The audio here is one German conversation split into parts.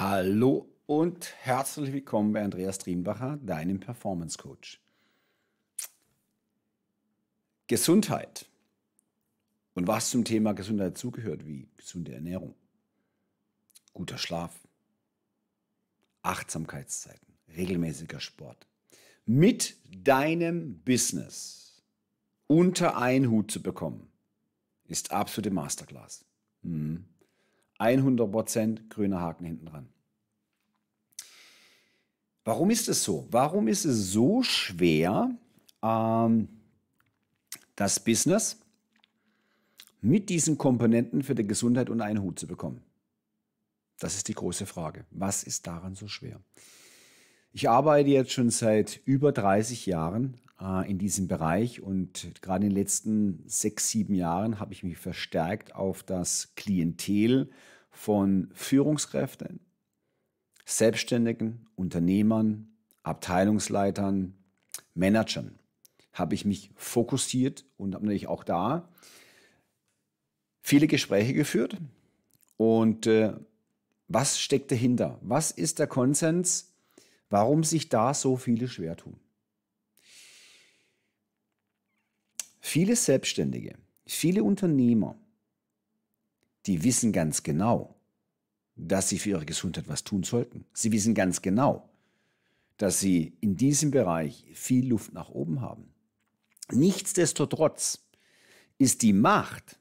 Hallo und herzlich willkommen bei Andreas Trienbacher, deinem Performance Coach. Gesundheit und was zum Thema Gesundheit zugehört, wie gesunde Ernährung, guter Schlaf, Achtsamkeitszeiten, regelmäßiger Sport, mit deinem Business unter einen Hut zu bekommen, ist absolute Masterclass. Mhm. 100% grüner Haken hinten dran. Warum ist es so? Warum ist es so schwer, ähm, das Business mit diesen Komponenten für die Gesundheit unter einen Hut zu bekommen? Das ist die große Frage. Was ist daran so schwer? Ich arbeite jetzt schon seit über 30 Jahren äh, in diesem Bereich. Und gerade in den letzten sechs, sieben Jahren habe ich mich verstärkt auf das Klientel von Führungskräften, Selbstständigen, Unternehmern, Abteilungsleitern, Managern habe ich mich fokussiert und habe natürlich auch da viele Gespräche geführt. Und äh, was steckt dahinter? Was ist der Konsens? Warum sich da so viele schwer tun? Viele Selbstständige, viele Unternehmer, die wissen ganz genau, dass sie für ihre Gesundheit was tun sollten. Sie wissen ganz genau, dass sie in diesem Bereich viel Luft nach oben haben. Nichtsdestotrotz ist die Macht,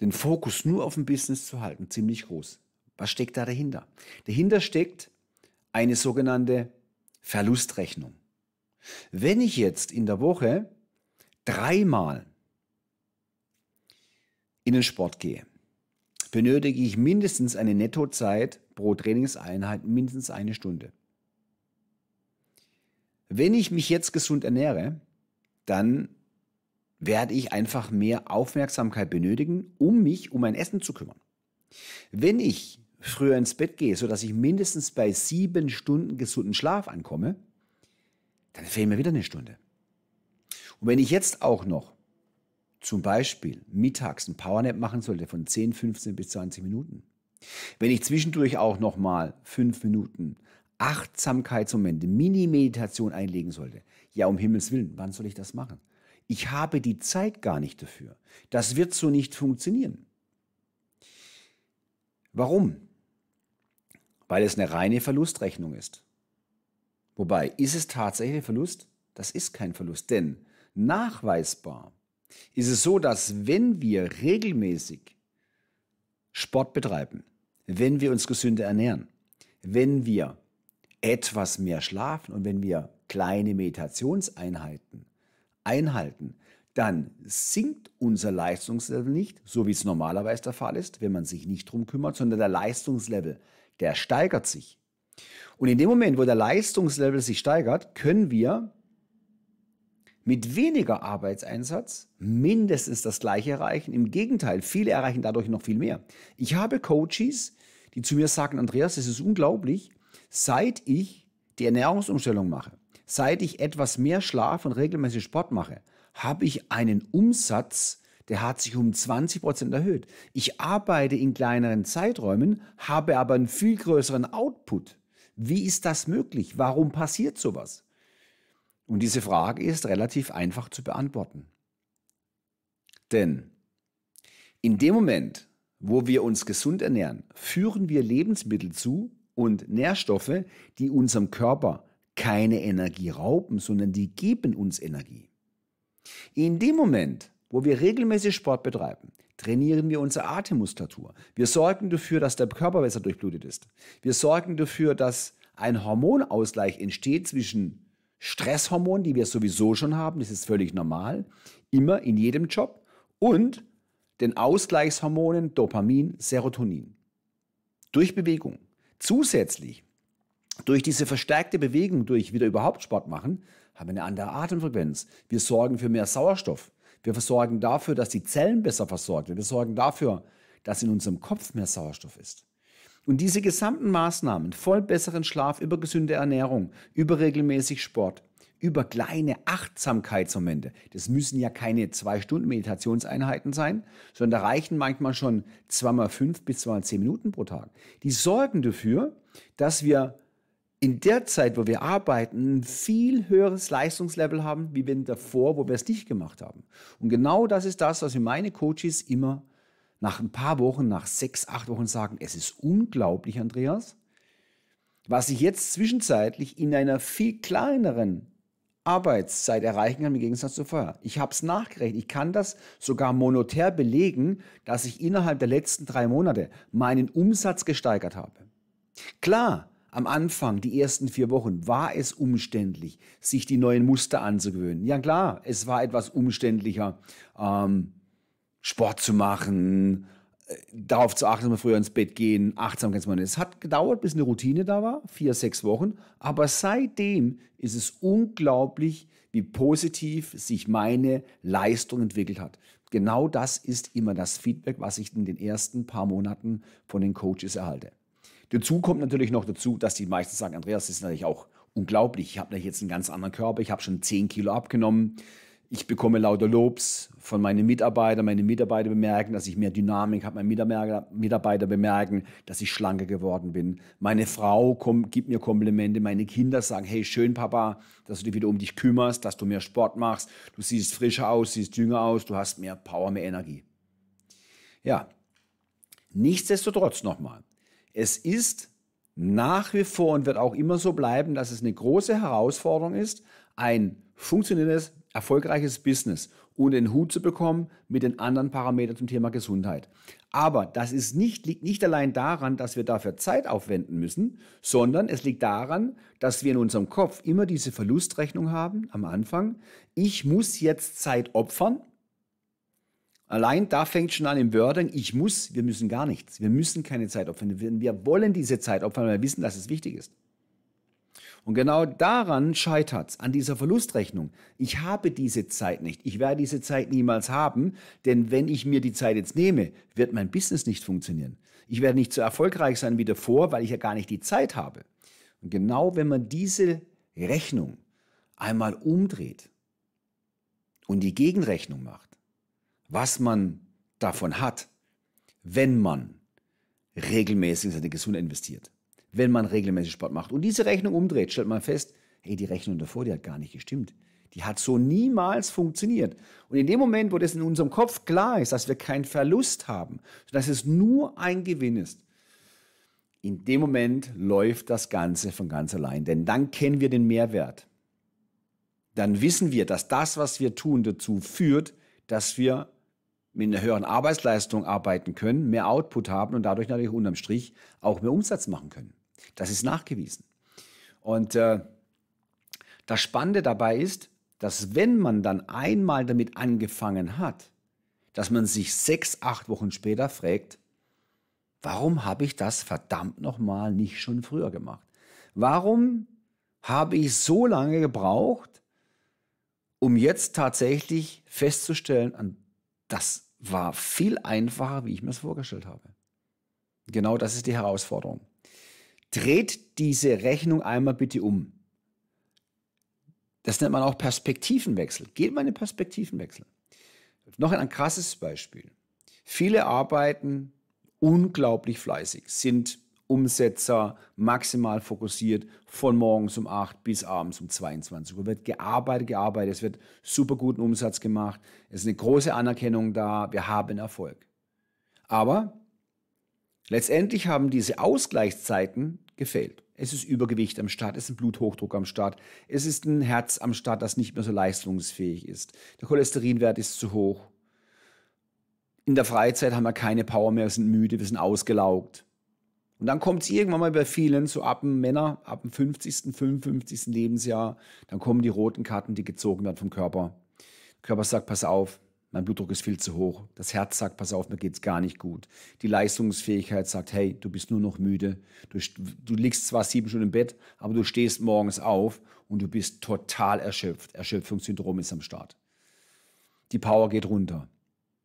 den Fokus nur auf dem Business zu halten, ziemlich groß. Was steckt da dahinter? Dahinter steckt eine sogenannte Verlustrechnung. Wenn ich jetzt in der Woche dreimal in den Sport gehe, benötige ich mindestens eine Nettozeit pro Trainingseinheit, mindestens eine Stunde. Wenn ich mich jetzt gesund ernähre, dann werde ich einfach mehr Aufmerksamkeit benötigen, um mich um mein Essen zu kümmern. Wenn ich früher ins Bett gehe, sodass ich mindestens bei sieben Stunden gesunden Schlaf ankomme, dann fehlt mir wieder eine Stunde. Und wenn ich jetzt auch noch zum Beispiel mittags ein Powernap machen sollte von 10, 15 bis 20 Minuten, wenn ich zwischendurch auch noch mal 5 Minuten Achtsamkeitsmomente, Mini-Meditation einlegen sollte, ja, um Himmels Willen, wann soll ich das machen? Ich habe die Zeit gar nicht dafür. Das wird so nicht funktionieren. Warum? Weil es eine reine Verlustrechnung ist. Wobei, ist es tatsächlich ein Verlust? Das ist kein Verlust, denn nachweisbar ist es so, dass wenn wir regelmäßig Sport betreiben, wenn wir uns gesünder ernähren, wenn wir etwas mehr schlafen und wenn wir kleine Meditationseinheiten einhalten, dann sinkt unser Leistungslevel nicht, so wie es normalerweise der Fall ist, wenn man sich nicht drum kümmert, sondern der Leistungslevel, der steigert sich. Und in dem Moment, wo der Leistungslevel sich steigert, können wir mit weniger Arbeitseinsatz mindestens das gleiche erreichen. Im Gegenteil, viele erreichen dadurch noch viel mehr. Ich habe Coaches, die zu mir sagen, Andreas, es ist unglaublich, seit ich die Ernährungsumstellung mache, seit ich etwas mehr Schlaf und regelmäßig Sport mache, habe ich einen Umsatz, der hat sich um 20 erhöht. Ich arbeite in kleineren Zeiträumen, habe aber einen viel größeren Output. Wie ist das möglich? Warum passiert sowas? Und diese Frage ist relativ einfach zu beantworten. Denn in dem Moment, wo wir uns gesund ernähren, führen wir Lebensmittel zu und Nährstoffe, die unserem Körper keine Energie rauben, sondern die geben uns Energie. In dem Moment, wo wir regelmäßig Sport betreiben, trainieren wir unsere Atemmuskulatur. Wir sorgen dafür, dass der Körper besser durchblutet ist. Wir sorgen dafür, dass ein Hormonausgleich entsteht zwischen Stresshormonen, die wir sowieso schon haben, das ist völlig normal, immer in jedem Job, und den Ausgleichshormonen Dopamin, Serotonin. Durch Bewegung. Zusätzlich, durch diese verstärkte Bewegung, durch wieder überhaupt Sport machen, haben wir eine andere Atemfrequenz. Wir sorgen für mehr Sauerstoff. Wir versorgen dafür, dass die Zellen besser versorgt werden. Wir sorgen dafür, dass in unserem Kopf mehr Sauerstoff ist. Und diese gesamten Maßnahmen, voll besseren Schlaf, über gesunde Ernährung, über regelmäßig Sport, über kleine Achtsamkeitsmomente, das müssen ja keine zwei Stunden Meditationseinheiten sein, sondern da reichen manchmal schon zweimal fünf bis zweimal zehn Minuten pro Tag. Die sorgen dafür, dass wir in der Zeit, wo wir arbeiten, ein viel höheres Leistungslevel haben, wie wenn davor, wo wir es nicht gemacht haben. Und genau das ist das, was mir meine Coaches immer nach ein paar Wochen, nach sechs, acht Wochen sagen, es ist unglaublich, Andreas, was ich jetzt zwischenzeitlich in einer viel kleineren Arbeitszeit erreichen kann im Gegensatz zu vorher. Ich habe es nachgerechnet. Ich kann das sogar monetär belegen, dass ich innerhalb der letzten drei Monate meinen Umsatz gesteigert habe. Klar, am Anfang, die ersten vier Wochen, war es umständlich, sich die neuen Muster anzugewöhnen. Ja klar, es war etwas umständlicher, ähm, Sport zu machen, äh, darauf zu achten, dass wir früher ins Bett gehen, achtsam Achtsamkeitsmann. Es hat gedauert, bis eine Routine da war, vier, sechs Wochen. Aber seitdem ist es unglaublich, wie positiv sich meine Leistung entwickelt hat. Genau das ist immer das Feedback, was ich in den ersten paar Monaten von den Coaches erhalte. Dazu kommt natürlich noch dazu, dass die meisten sagen, Andreas, das ist natürlich auch unglaublich. Ich habe jetzt einen ganz anderen Körper. Ich habe schon 10 Kilo abgenommen. Ich bekomme lauter Lobs von meinen Mitarbeitern. Meine Mitarbeiter bemerken, dass ich mehr Dynamik habe. Meine Mitarbeiter, bemerken, dass ich schlanker geworden bin. Meine Frau kommt, gibt mir Komplimente. Meine Kinder sagen, hey, schön, Papa, dass du dich wieder um dich kümmerst, dass du mehr Sport machst. Du siehst frischer aus, siehst jünger aus, du hast mehr Power, mehr Energie. Ja, nichtsdestotrotz nochmal. Es ist nach wie vor und wird auch immer so bleiben, dass es eine große Herausforderung ist, ein funktionierendes, erfolgreiches Business und den Hut zu bekommen mit den anderen Parametern zum Thema Gesundheit. Aber das ist nicht, liegt nicht allein daran, dass wir dafür Zeit aufwenden müssen, sondern es liegt daran, dass wir in unserem Kopf immer diese Verlustrechnung haben am Anfang. Ich muss jetzt Zeit opfern, Allein da fängt schon an im Wording, ich muss, wir müssen gar nichts. Wir müssen keine Zeit opfern. Wir wollen diese Zeit opfern, weil wir wissen, dass es wichtig ist. Und genau daran scheitert es, an dieser Verlustrechnung. Ich habe diese Zeit nicht. Ich werde diese Zeit niemals haben, denn wenn ich mir die Zeit jetzt nehme, wird mein Business nicht funktionieren. Ich werde nicht so erfolgreich sein wie davor, weil ich ja gar nicht die Zeit habe. Und genau wenn man diese Rechnung einmal umdreht und die Gegenrechnung macht, was man davon hat, wenn man regelmäßig in seine Gesundheit investiert, wenn man regelmäßig Sport macht und diese Rechnung umdreht, stellt man fest, hey, die Rechnung davor, die hat gar nicht gestimmt. Die hat so niemals funktioniert. Und in dem Moment, wo das in unserem Kopf klar ist, dass wir keinen Verlust haben, dass es nur ein Gewinn ist, in dem Moment läuft das Ganze von ganz allein. Denn dann kennen wir den Mehrwert. Dann wissen wir, dass das, was wir tun, dazu führt, dass wir mit einer höheren Arbeitsleistung arbeiten können, mehr Output haben und dadurch natürlich unterm Strich auch mehr Umsatz machen können. Das ist nachgewiesen. Und äh, das Spannende dabei ist, dass wenn man dann einmal damit angefangen hat, dass man sich sechs, acht Wochen später fragt, warum habe ich das verdammt nochmal nicht schon früher gemacht? Warum habe ich so lange gebraucht, um jetzt tatsächlich festzustellen, dass war viel einfacher, wie ich mir es vorgestellt habe. Genau das ist die Herausforderung. Dreht diese Rechnung einmal bitte um. Das nennt man auch Perspektivenwechsel. Geht mal in den Perspektivenwechsel. Noch ein krasses Beispiel. Viele arbeiten unglaublich fleißig, sind Umsetzer maximal fokussiert von morgens um 8 bis abends um 22 Uhr. Wird gearbeitet, gearbeitet. Es wird super guten Umsatz gemacht. Es ist eine große Anerkennung da. Wir haben Erfolg. Aber letztendlich haben diese Ausgleichszeiten gefehlt. Es ist Übergewicht am Start, es ist ein Bluthochdruck am Start, es ist ein Herz am Start, das nicht mehr so leistungsfähig ist. Der Cholesterinwert ist zu hoch. In der Freizeit haben wir keine Power mehr, wir sind müde, wir sind ausgelaugt. Und dann kommt es irgendwann mal bei vielen, so ab dem Männer, ab dem 50., 55. Lebensjahr, dann kommen die roten Karten, die gezogen werden vom Körper. Der Körper sagt, pass auf, mein Blutdruck ist viel zu hoch. Das Herz sagt, pass auf, mir geht's gar nicht gut. Die Leistungsfähigkeit sagt, hey, du bist nur noch müde. Du, du liegst zwar sieben Stunden im Bett, aber du stehst morgens auf und du bist total erschöpft. Erschöpfungssyndrom ist am Start. Die Power geht runter.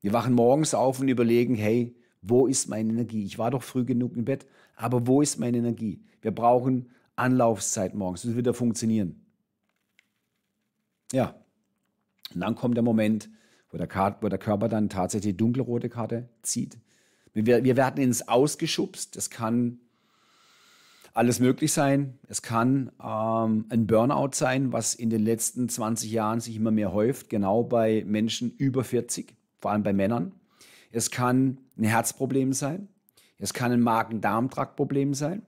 Wir wachen morgens auf und überlegen, hey, wo ist meine Energie? Ich war doch früh genug im Bett, aber wo ist meine Energie? Wir brauchen Anlaufzeit morgens, das wird ja funktionieren. Ja, und dann kommt der Moment, wo der, Kart, wo der Körper dann tatsächlich die dunkelrote Karte zieht. Wir, wir werden ins Ausgeschubst, das kann alles möglich sein. Es kann ähm, ein Burnout sein, was in den letzten 20 Jahren sich immer mehr häuft, genau bei Menschen über 40, vor allem bei Männern. Es kann ein Herzproblem sein. Es kann ein Magen-Darm-Trakt-Problem sein.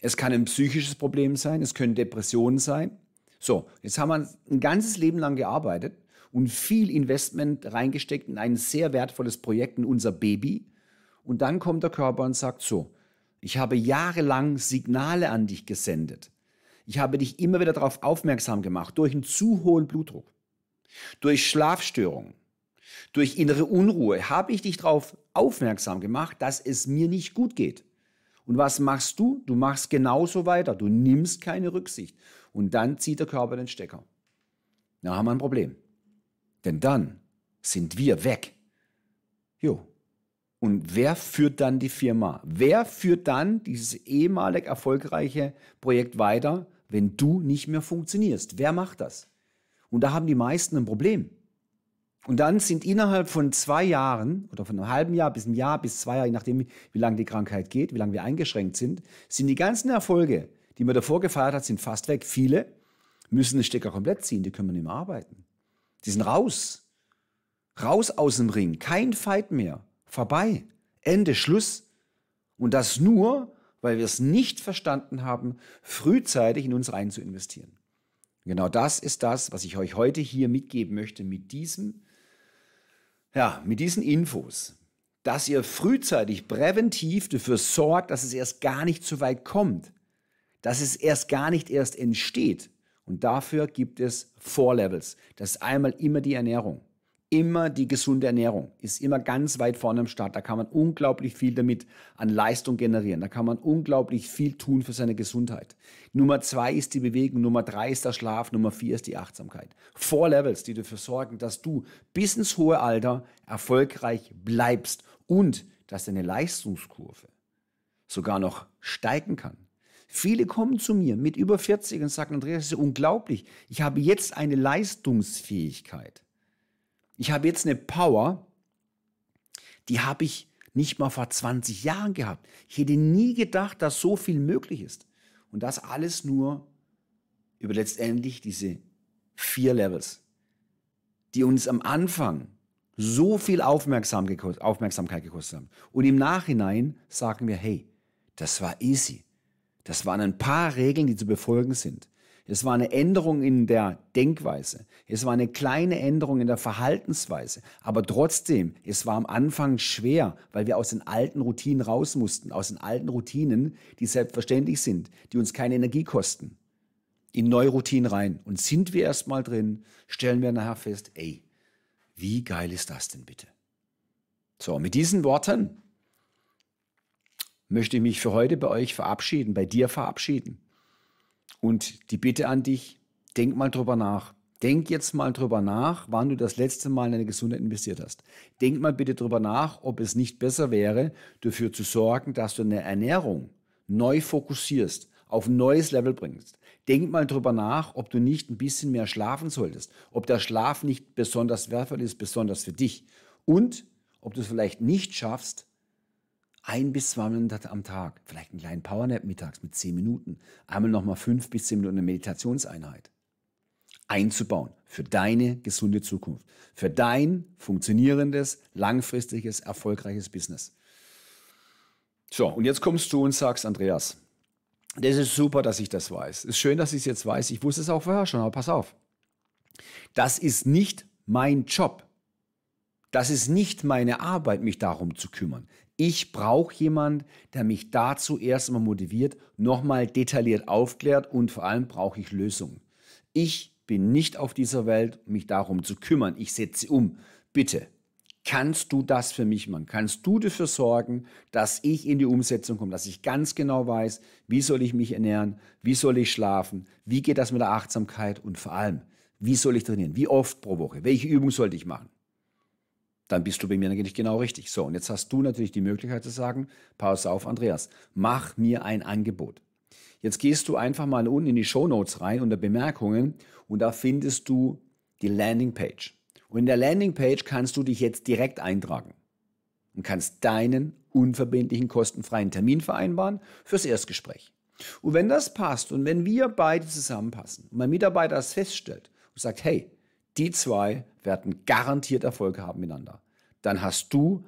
Es kann ein psychisches Problem sein. Es können Depressionen sein. So, jetzt haben wir ein ganzes Leben lang gearbeitet und viel Investment reingesteckt in ein sehr wertvolles Projekt, in unser Baby. Und dann kommt der Körper und sagt so, ich habe jahrelang Signale an dich gesendet. Ich habe dich immer wieder darauf aufmerksam gemacht, durch einen zu hohen Blutdruck, durch Schlafstörungen, durch innere Unruhe habe ich dich darauf aufmerksam gemacht, dass es mir nicht gut geht. Und was machst du? Du machst genauso weiter. Du nimmst keine Rücksicht. Und dann zieht der Körper den Stecker. Da haben wir ein Problem. Denn dann sind wir weg. Jo. Und wer führt dann die Firma? Wer führt dann dieses ehemalig erfolgreiche Projekt weiter, wenn du nicht mehr funktionierst? Wer macht das? Und da haben die meisten ein Problem. Und dann sind innerhalb von zwei Jahren oder von einem halben Jahr bis einem Jahr bis zwei Jahre, je nachdem, wie lange die Krankheit geht, wie lange wir eingeschränkt sind, sind die ganzen Erfolge, die man davor gefeiert hat, sind fast weg. Viele müssen den Stecker komplett ziehen, die können nicht mehr arbeiten. Die sind raus. Raus aus dem Ring. Kein Fight mehr. Vorbei. Ende, Schluss. Und das nur, weil wir es nicht verstanden haben, frühzeitig in uns rein zu investieren. Genau das ist das, was ich euch heute hier mitgeben möchte mit diesem ja, mit diesen Infos, dass ihr frühzeitig präventiv dafür sorgt, dass es erst gar nicht so weit kommt, dass es erst gar nicht erst entsteht. Und dafür gibt es Four Levels. Das ist einmal immer die Ernährung immer die gesunde Ernährung, ist immer ganz weit vorne am Start. Da kann man unglaublich viel damit an Leistung generieren. Da kann man unglaublich viel tun für seine Gesundheit. Nummer zwei ist die Bewegung, Nummer drei ist der Schlaf, Nummer vier ist die Achtsamkeit. Four Levels, die dafür sorgen, dass du bis ins hohe Alter erfolgreich bleibst und dass deine Leistungskurve sogar noch steigen kann. Viele kommen zu mir mit über 40 und sagen, Andreas, das ist unglaublich. Ich habe jetzt eine Leistungsfähigkeit ich habe jetzt eine Power, die habe ich nicht mal vor 20 Jahren gehabt. Ich hätte nie gedacht, dass so viel möglich ist. Und das alles nur über letztendlich diese vier Levels, die uns am Anfang so viel Aufmerksamkeit gekostet haben. Und im Nachhinein sagen wir, hey, das war easy. Das waren ein paar Regeln, die zu befolgen sind. Es war eine Änderung in der Denkweise. Es war eine kleine Änderung in der Verhaltensweise. Aber trotzdem, es war am Anfang schwer, weil wir aus den alten Routinen raus mussten. Aus den alten Routinen, die selbstverständlich sind, die uns keine Energie kosten. In neue Routinen rein. Und sind wir erstmal drin, stellen wir nachher fest, ey, wie geil ist das denn bitte? So, mit diesen Worten möchte ich mich für heute bei euch verabschieden, bei dir verabschieden. Und die Bitte an dich, denk mal drüber nach. Denk jetzt mal drüber nach, wann du das letzte Mal in deine Gesundheit investiert hast. Denk mal bitte drüber nach, ob es nicht besser wäre, dafür zu sorgen, dass du deine Ernährung neu fokussierst, auf ein neues Level bringst. Denk mal drüber nach, ob du nicht ein bisschen mehr schlafen solltest, ob der Schlaf nicht besonders wertvoll ist, besonders für dich. Und ob du es vielleicht nicht schaffst, ein bis zwei Minuten am Tag, vielleicht einen kleinen Powernap mittags mit zehn Minuten, einmal nochmal fünf bis zehn Minuten eine Meditationseinheit einzubauen für deine gesunde Zukunft, für dein funktionierendes, langfristiges, erfolgreiches Business. So, und jetzt kommst du und sagst, Andreas, das ist super, dass ich das weiß. Ist schön, dass ich es jetzt weiß. Ich wusste es auch vorher schon, aber pass auf. Das ist nicht mein Job. Das ist nicht meine Arbeit, mich darum zu kümmern. Ich brauche jemanden, der mich dazu erst mal motiviert, nochmal detailliert aufklärt und vor allem brauche ich Lösungen. Ich bin nicht auf dieser Welt, mich darum zu kümmern. Ich setze um. Bitte, kannst du das für mich machen? Kannst du dafür sorgen, dass ich in die Umsetzung komme, dass ich ganz genau weiß, wie soll ich mich ernähren, wie soll ich schlafen, wie geht das mit der Achtsamkeit und vor allem, wie soll ich trainieren, wie oft pro Woche, welche Übung sollte ich machen? dann bist du bei mir natürlich genau richtig. So, und jetzt hast du natürlich die Möglichkeit zu sagen, pass auf, Andreas, mach mir ein Angebot. Jetzt gehst du einfach mal unten in die Show Notes rein unter Bemerkungen und da findest du die Landingpage. Und in der Landingpage kannst du dich jetzt direkt eintragen und kannst deinen unverbindlichen kostenfreien Termin vereinbaren fürs Erstgespräch. Und wenn das passt und wenn wir beide zusammenpassen und mein Mitarbeiter das feststellt und sagt, hey, die zwei werden garantiert Erfolg haben miteinander. Dann hast du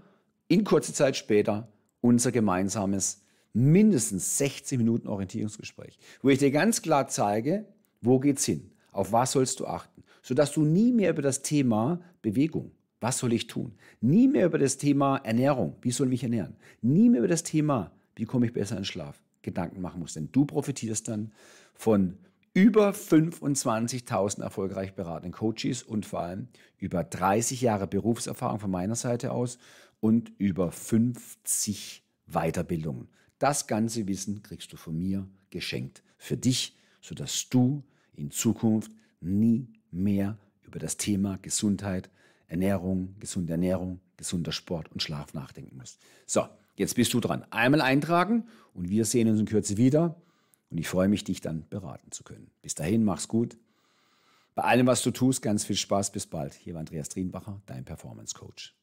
in kurzer Zeit später unser gemeinsames mindestens 60 Minuten Orientierungsgespräch, wo ich dir ganz klar zeige, wo geht's hin, auf was sollst du achten, sodass du nie mehr über das Thema Bewegung, was soll ich tun, nie mehr über das Thema Ernährung, wie soll ich mich ernähren, nie mehr über das Thema, wie komme ich besser in Schlaf, Gedanken machen musst. Denn du profitierst dann von über 25.000 erfolgreich beratenden Coaches und vor allem über 30 Jahre Berufserfahrung von meiner Seite aus und über 50 Weiterbildungen. Das ganze Wissen kriegst du von mir geschenkt für dich, sodass du in Zukunft nie mehr über das Thema Gesundheit, Ernährung, gesunde Ernährung, gesunder Sport und Schlaf nachdenken musst. So, jetzt bist du dran. Einmal eintragen und wir sehen uns in Kürze wieder. Und ich freue mich, dich dann beraten zu können. Bis dahin, mach's gut. Bei allem, was du tust, ganz viel Spaß. Bis bald. Hier war Andreas Drienbacher, dein Performance Coach.